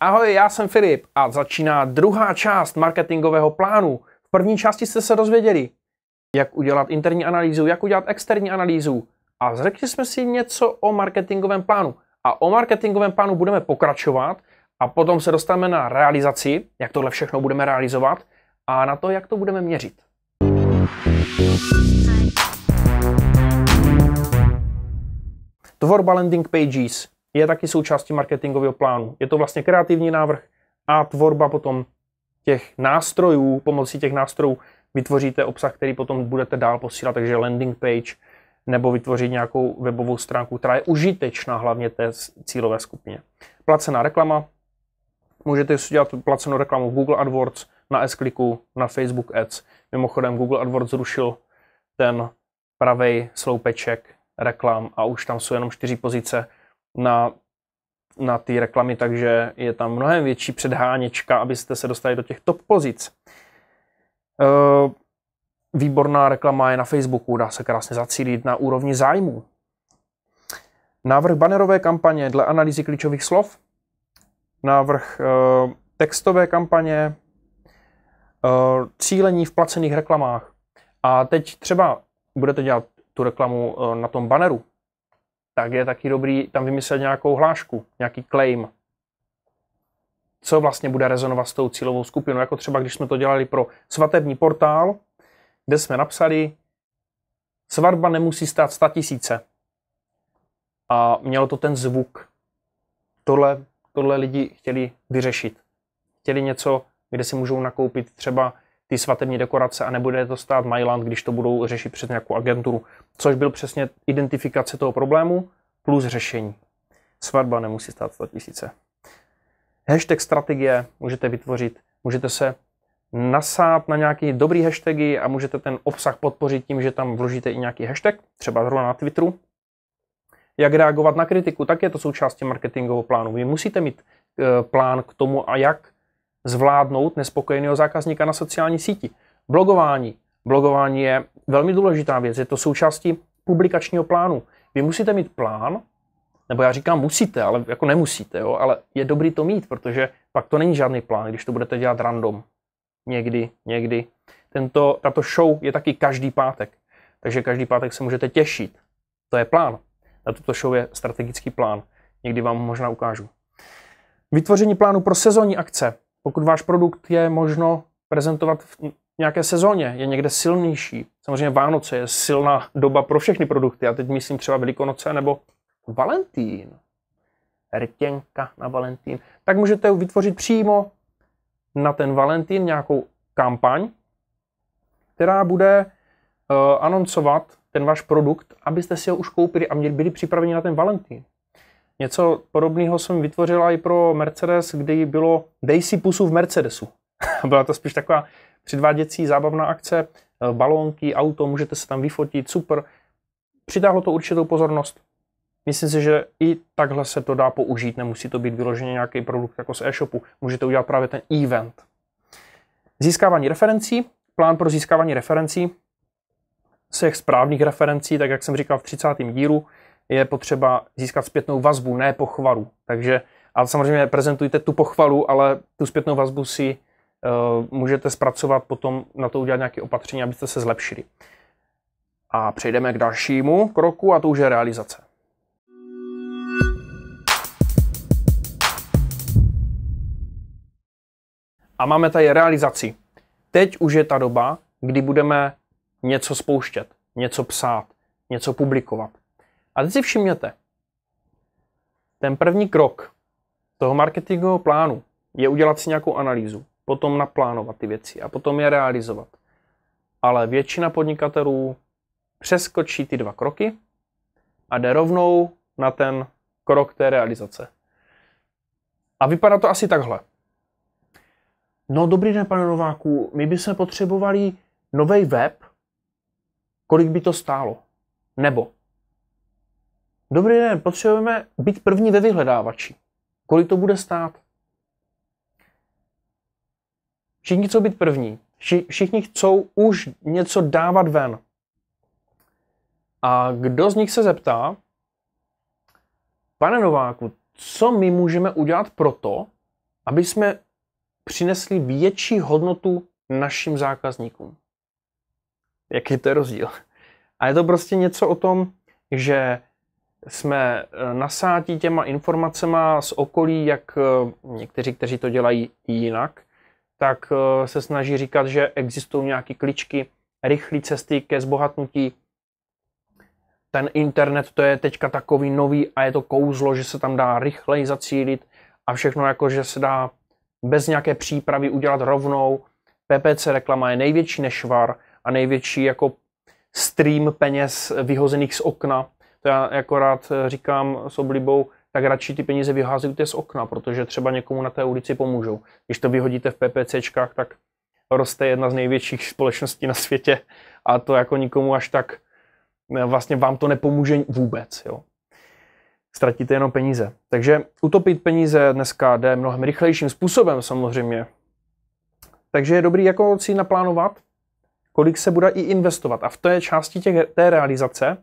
Ahoj, já jsem Filip a začíná druhá část marketingového plánu. V první části jste se dozvěděli, jak udělat interní analýzu, jak udělat externí analýzu a řekli jsme si něco o marketingovém plánu. A o marketingovém plánu budeme pokračovat a potom se dostaneme na realizaci, jak tohle všechno budeme realizovat a na to, jak to budeme měřit. Tvorba landing pages je taky součástí marketingového plánu. Je to vlastně kreativní návrh a tvorba potom těch nástrojů, pomocí těch nástrojů vytvoříte obsah, který potom budete dál posílat, takže landing page nebo vytvořit nějakou webovou stránku, která je užitečná hlavně té cílové skupině. Placená reklama, můžete si udělat placenou reklamu v Google AdWords, na s na Facebook Ads. Mimochodem Google AdWords zrušil ten pravej sloupeček reklam a už tam jsou jenom čtyři pozice na, na ty reklamy, takže je tam mnohem větší předháněčka, abyste se dostali do těch top pozic. E, výborná reklama je na Facebooku, dá se krásně zacílit na úrovni zájmu. Návrh banerové kampaně dle analýzy klíčových slov, návrh e, textové kampaně, e, cílení v placených reklamách. A teď třeba budete dělat tu reklamu na tom baneru, tak je taky dobrý tam vymyslet nějakou hlášku, nějaký claim. Co vlastně bude rezonovat s tou cílovou skupinou? Jako třeba, když jsme to dělali pro svatební portál, kde jsme napsali, svatba nemusí stát 100 tisíce. A mělo to ten zvuk. Tohle, tohle lidi chtěli vyřešit. Chtěli něco, kde si můžou nakoupit třeba ty svatební dekorace a nebude to stát Mailand, když to budou řešit přes nějakou agenturu. Což byl přesně identifikace toho problému plus řešení. Svatba nemusí stát 100 tisíce. Hashtag strategie můžete vytvořit, můžete se nasát na nějaký dobrý hashtagy a můžete ten obsah podpořit tím, že tam vložíte i nějaký hashtag, třeba zrovna na Twitteru. Jak reagovat na kritiku, tak je to součástí marketingového plánu. Vy musíte mít eh, plán k tomu, a jak zvládnout nespokojeného zákazníka na sociální síti. Blogování. Blogování je velmi důležitá věc, je to součástí publikačního plánu. Vy musíte mít plán, nebo já říkám musíte, ale jako nemusíte, jo, ale je dobrý to mít, protože pak to není žádný plán, když to budete dělat random. Někdy, někdy. Tento, tato show je taky každý pátek, takže každý pátek se můžete těšit. To je plán. Na tuto show je strategický plán. Někdy vám možná ukážu. Vytvoření plánu pro sezónní akce. Pokud váš produkt je možno prezentovat v nějaké sezóně, je někde silnější. Samozřejmě Vánoce je silná doba pro všechny produkty. A teď myslím třeba Velikonoce nebo Valentín. Rtěnka na Valentín. Tak můžete vytvořit přímo na ten Valentín nějakou kampaň, která bude uh, anoncovat ten váš produkt, abyste si ho už koupili a byli připraveni na ten Valentín. Něco podobného jsem vytvořila i pro Mercedes, kdy bylo Dej si pusu v Mercedesu. Byla to spíš taková předváděcí zábavná akce, balónky, auto, můžete se tam vyfotit, super. Přitáhlo to určitou pozornost. Myslím si, že i takhle se to dá použít, nemusí to být vyloženě nějaký produkt jako z e-shopu. Můžete udělat právě ten event. Získávání referencí, plán pro získávání referencí, všech správných referencí, tak jak jsem říkal v 30. dílu, je potřeba získat zpětnou vazbu, ne pochvalu. Takže a samozřejmě prezentujte tu pochvalu, ale tu zpětnou vazbu si uh, můžete zpracovat, potom na to udělat nějaké opatření, abyste se zlepšili. A přejdeme k dalšímu kroku a to už je realizace. A máme tady realizaci. Teď už je ta doba, kdy budeme něco spouštět, něco psát, něco publikovat. A teď si všimněte, ten první krok toho marketingového plánu je udělat si nějakou analýzu, potom naplánovat ty věci a potom je realizovat. Ale většina podnikatelů přeskočí ty dva kroky a jde rovnou na ten krok té realizace. A vypadá to asi takhle. No dobrý den, pane Nováku, my bychom potřebovali nový web, kolik by to stálo? Nebo Dobrý den, potřebujeme být první ve vyhledávači. Kolik to bude stát? Všichni chcou být první. Všichni chcou už něco dávat ven. A kdo z nich se zeptá, pane Nováku, co my můžeme udělat pro to, aby jsme přinesli větší hodnotu našim zákazníkům? Jaký to je rozdíl? A je to prostě něco o tom, že jsme eh, nasátí těma informacema z okolí, jak eh, někteří, kteří to dělají jinak, tak eh, se snaží říkat, že existují nějaké kličky, rychlé cesty ke zbohatnutí. Ten internet to je teďka takový nový a je to kouzlo, že se tam dá rychleji zacílit a všechno jako, že se dá bez nějaké přípravy udělat rovnou. PPC reklama je největší nešvar a největší jako stream peněz vyhozených z okna já jako rád eh, říkám s oblibou, tak radši ty peníze vyházíte z okna, protože třeba někomu na té ulici pomůžou. Když to vyhodíte v PPCčkách, tak roste jedna z největších společností na světě a to jako nikomu až tak eh, vlastně vám to nepomůže vůbec. Jo. Ztratíte jenom peníze. Takže utopit peníze dneska jde mnohem rychlejším způsobem samozřejmě. Takže je dobrý jako si naplánovat, kolik se bude i investovat. A v té části těch, té realizace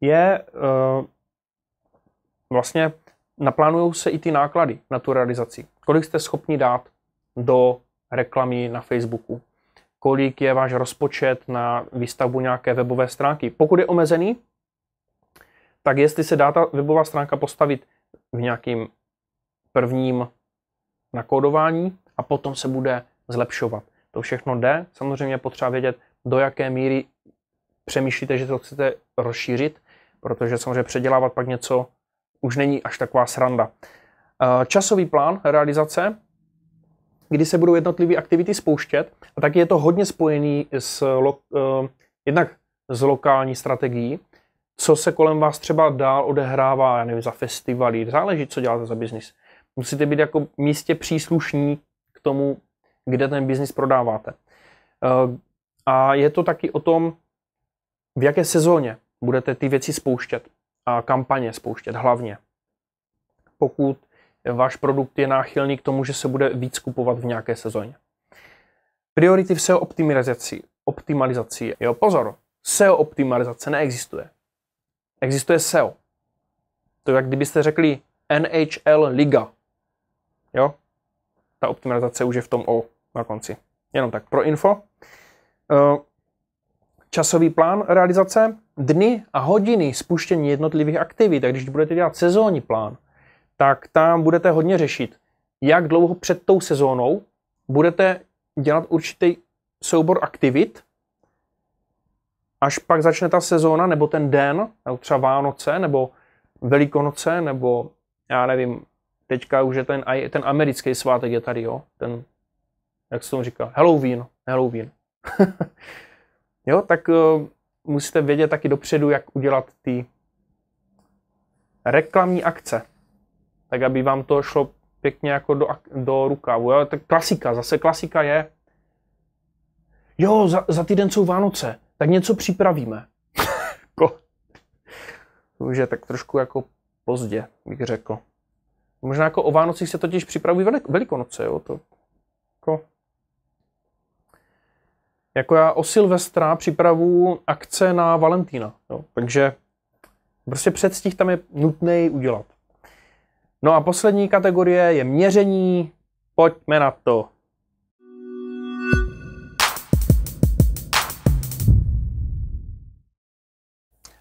je uh, vlastně naplánují se i ty náklady na tu realizaci. Kolik jste schopni dát do reklamy na Facebooku? Kolik je váš rozpočet na výstavbu nějaké webové stránky? Pokud je omezený, tak jestli se dá ta webová stránka postavit v nějakým prvním nakódování a potom se bude zlepšovat. To všechno jde, samozřejmě potřeba vědět, do jaké míry přemýšlíte, že to chcete rozšířit protože samozřejmě předělávat pak něco už není až taková sranda. Eh, časový plán realizace, kdy se budou jednotlivé aktivity spouštět, a taky je to hodně spojený s lo, eh, jednak s lokální strategií, co se kolem vás třeba dál odehrává, já nevím, za festivaly, záleží, co děláte za biznis. Musíte být jako místě příslušní k tomu, kde ten biznis prodáváte. Eh, a je to taky o tom, v jaké sezóně budete ty věci spouštět a kampaně spouštět hlavně. Pokud váš produkt je náchylný k tomu, že se bude víc kupovat v nějaké sezóně. Priority v SEO optimalizaci. optimalizaci. Jo, pozor, SEO optimalizace neexistuje. Existuje SEO. To je jak kdybyste řekli NHL liga. Jo? Ta optimalizace už je v tom O na konci. Jenom tak pro info. Eh, časový plán realizace, dny a hodiny spuštění jednotlivých aktivit. Takže, když budete dělat sezónní plán, tak tam budete hodně řešit, jak dlouho před tou sezónou budete dělat určitý soubor aktivit, až pak začne ta sezóna nebo ten den, nebo třeba Vánoce, nebo Velikonoce, nebo já nevím, teďka už je ten, ten americký svátek je tady, jo, ten, jak se tomu říká, Halloween, Halloween. jo, tak uh, musíte vědět taky dopředu, jak udělat ty reklamní akce, tak aby vám to šlo pěkně jako do, do rukávu. Jo? Tak klasika, zase klasika je, jo, za, za týden jsou Vánoce, tak něco připravíme. to už je tak trošku jako pozdě, bych řekl. Možná jako o Vánocích se totiž připravují velik, Velikonoce, jo, to jako jako já o Silvestra připravu akce na Valentína, jo. takže prostě předstih tam je nutný udělat. No a poslední kategorie je měření, pojďme na to.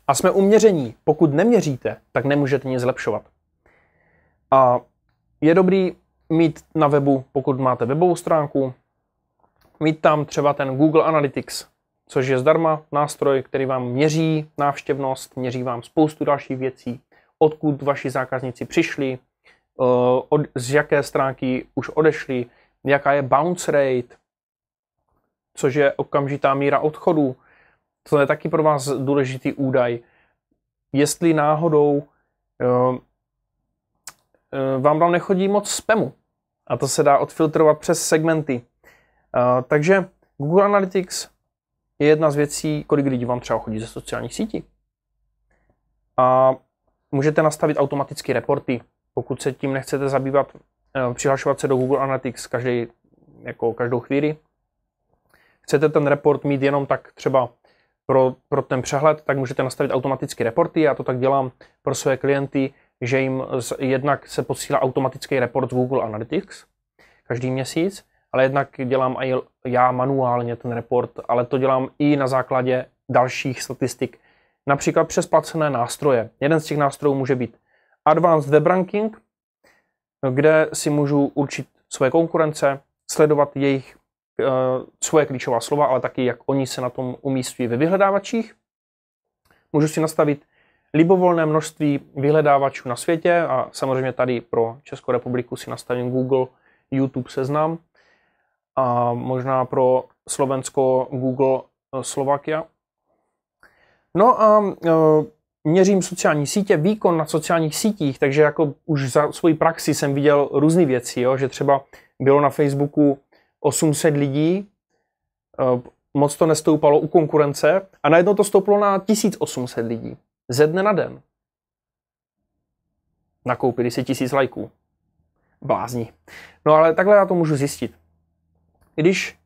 A jsme u měření. Pokud neměříte, tak nemůžete nic zlepšovat. A je dobrý mít na webu, pokud máte webovou stránku, mít tam třeba ten Google Analytics, což je zdarma nástroj, který vám měří návštěvnost, měří vám spoustu dalších věcí, odkud vaši zákazníci přišli, eh, od, z jaké stránky už odešli, jaká je bounce rate, což je okamžitá míra odchodu. To je taky pro vás důležitý údaj. Jestli náhodou eh, eh, vám tam nechodí moc spamu. A to se dá odfiltrovat přes segmenty takže Google Analytics je jedna z věcí, kolik lidí vám třeba chodí ze sociálních sítí. A můžete nastavit automaticky reporty, pokud se tím nechcete zabývat, e, přihlašovat se do Google Analytics každý, jako každou chvíli. Chcete ten report mít jenom tak třeba pro, pro ten přehled, tak můžete nastavit automaticky reporty. Já to tak dělám pro své klienty, že jim z, jednak se posílá automatický report z Google Analytics každý měsíc ale jednak dělám i já manuálně ten report, ale to dělám i na základě dalších statistik, například přes placené nástroje. Jeden z těch nástrojů může být Advanced Web Ranking, kde si můžu určit svoje konkurence, sledovat jejich eh, svoje klíčová slova, ale taky jak oni se na tom umístí ve vyhledávačích. Můžu si nastavit libovolné množství vyhledávačů na světě a samozřejmě tady pro Českou republiku si nastavím Google, YouTube seznam a možná pro Slovensko Google eh, Slovakia. No a eh, měřím sociální sítě, výkon na sociálních sítích, takže jako už za svoji praxi jsem viděl různé věci, jo? že třeba bylo na Facebooku 800 lidí, eh, moc to nestoupalo u konkurence a najednou to stouplo na 1800 lidí. Ze dne na den. Nakoupili si tisíc lajků. Blázni. No ale takhle já to můžu zjistit když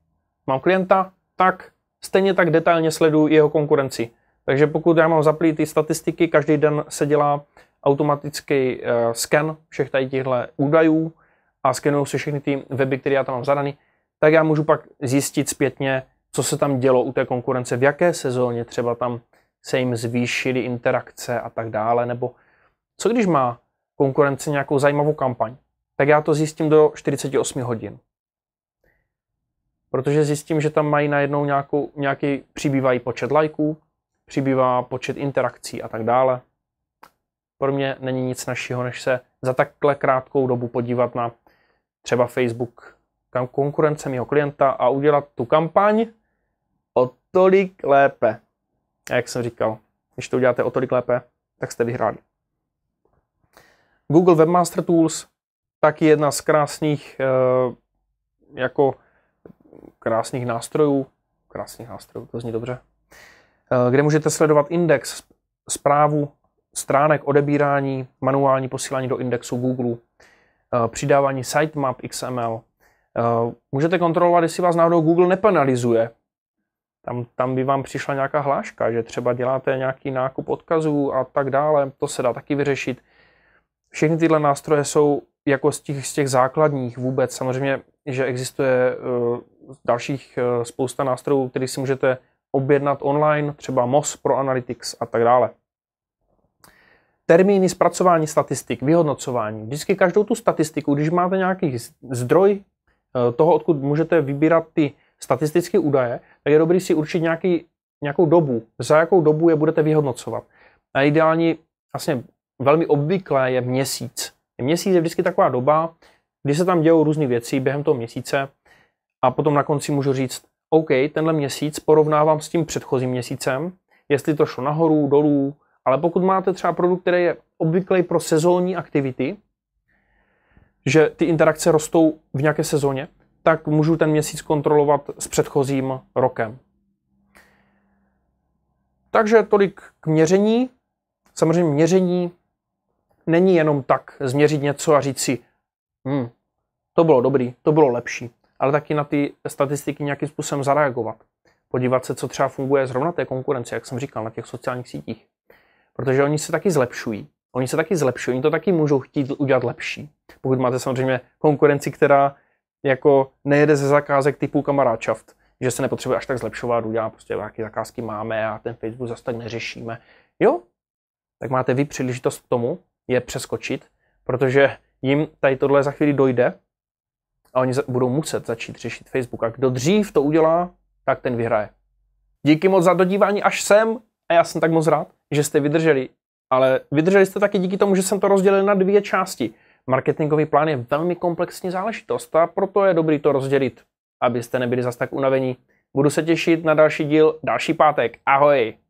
mám klienta, tak stejně tak detailně sleduju jeho konkurenci. Takže pokud já mám zaplý ty statistiky, každý den se dělá automatický uh, eh, scan všech tady těchto údajů a skenují se všechny ty weby, které já tam mám zadaný, tak já můžu pak zjistit zpětně, co se tam dělo u té konkurence, v jaké sezóně třeba tam se jim zvýšily interakce a tak dále, nebo co když má konkurence nějakou zajímavou kampaň, tak já to zjistím do 48 hodin protože zjistím, že tam mají najednou nějakou, nějaký, přibývají počet lajků, přibývá počet interakcí a tak dále. Pro mě není nic našího, než se za takhle krátkou dobu podívat na třeba Facebook konkurence mého klienta a udělat tu kampaň o tolik lépe. A jak jsem říkal, když to uděláte o tolik lépe, tak jste vyhráli. Google Webmaster Tools taky jedna z krásných eh, jako krásných nástrojů, krásných nástrojů, to zní dobře, eh, kde můžete sledovat index, zprávu stránek odebírání, manuální posílání do indexu Google, eh, přidávání sitemap XML. Eh, můžete kontrolovat, jestli vás náhodou Google nepenalizuje. Tam, tam by vám přišla nějaká hláška, že třeba děláte nějaký nákup odkazů a tak dále. To se dá taky vyřešit. Všechny tyhle nástroje jsou jako z těch, z těch základních vůbec. Samozřejmě že existuje eh, dalších eh, spousta nástrojů, který si můžete objednat online, třeba MOS pro Analytics a tak dále. Termíny zpracování statistik, vyhodnocování. Vždycky každou tu statistiku, když máte nějaký zdroj eh, toho, odkud můžete vybírat ty statistické údaje, tak je dobré si určit nějaký, nějakou dobu, za jakou dobu je budete vyhodnocovat. A ideální, vlastně velmi obvyklé je měsíc. Měsíc je vždycky taková doba, kdy se tam dějou různé věci během toho měsíce a potom na konci můžu říct, OK, tenhle měsíc porovnávám s tím předchozím měsícem, jestli to šlo nahoru, dolů, ale pokud máte třeba produkt, který je obvyklý pro sezónní aktivity, že ty interakce rostou v nějaké sezóně, tak můžu ten měsíc kontrolovat s předchozím rokem. Takže tolik k měření. Samozřejmě měření není jenom tak změřit něco a říct si, hmm, to bylo dobrý, to bylo lepší, ale taky na ty statistiky nějakým způsobem zareagovat. Podívat se, co třeba funguje zrovna té konkurence, jak jsem říkal, na těch sociálních sítích. Protože oni se taky zlepšují. Oni se taky zlepšují, oni to taky můžou chtít udělat lepší. Pokud máte samozřejmě konkurenci, která jako nejede ze zakázek typu kamaráčaft, že se nepotřebuje až tak zlepšovat, udělá prostě nějaké zakázky máme a ten Facebook zase tak neřešíme. Jo, tak máte vy příležitost k tomu je přeskočit, protože jim tady tohle za chvíli dojde a oni budou muset začít řešit Facebook. A kdo dřív to udělá, tak ten vyhraje. Díky moc za dodívání až sem a já jsem tak moc rád, že jste vydrželi. Ale vydrželi jste taky díky tomu, že jsem to rozdělil na dvě části. Marketingový plán je velmi komplexní záležitost a proto je dobrý to rozdělit, abyste nebyli zas tak unavení. Budu se těšit na další díl, další pátek. Ahoj!